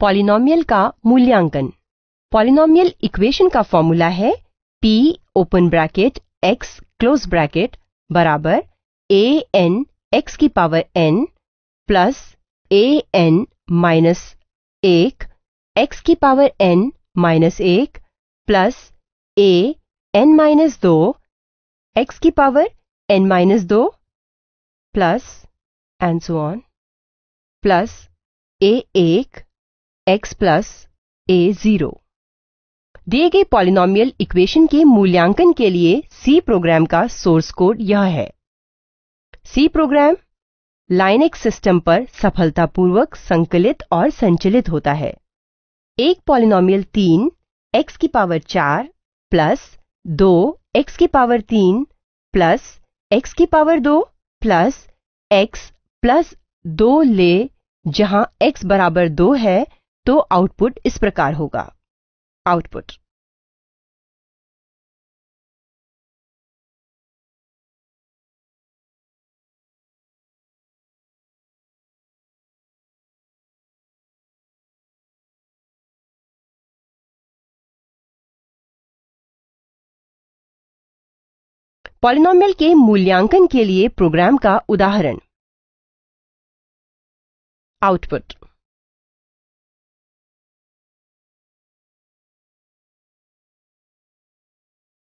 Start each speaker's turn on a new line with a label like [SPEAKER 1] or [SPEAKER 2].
[SPEAKER 1] polynomial का मूल्यांकन polynomial equation का फॉर्मूला है p open bracket x close bracket बराबर ए एन एक्स की power n plus a n minus एक एक्स की पावर एन माइनस एक प्लस ए एन माइनस दो एक्स की पावर एन माइनस दो plus and so on plus a एक x plus ए zero दिए गए पॉलिनोमियल इक्वेशन के मूल्यांकन के लिए सी प्रोग्राम का सोर्स कोड यह है सी प्रोग्राम लाइनेक्स सिस्टम पर सफलतापूर्वक संकलित और संचलित होता है एक पॉलिनोमियल तीन एक्स की पावर चार प्लस दो एक्स की पावर तीन प्लस एक्स की पावर दो प्लस एक्स प्लस दो ले जहां एक्स बराबर दो है तो आउटपुट इस प्रकार होगा आउटपुट
[SPEAKER 2] पॉलिनोमियल के मूल्यांकन के लिए प्रोग्राम का उदाहरण आउटपुट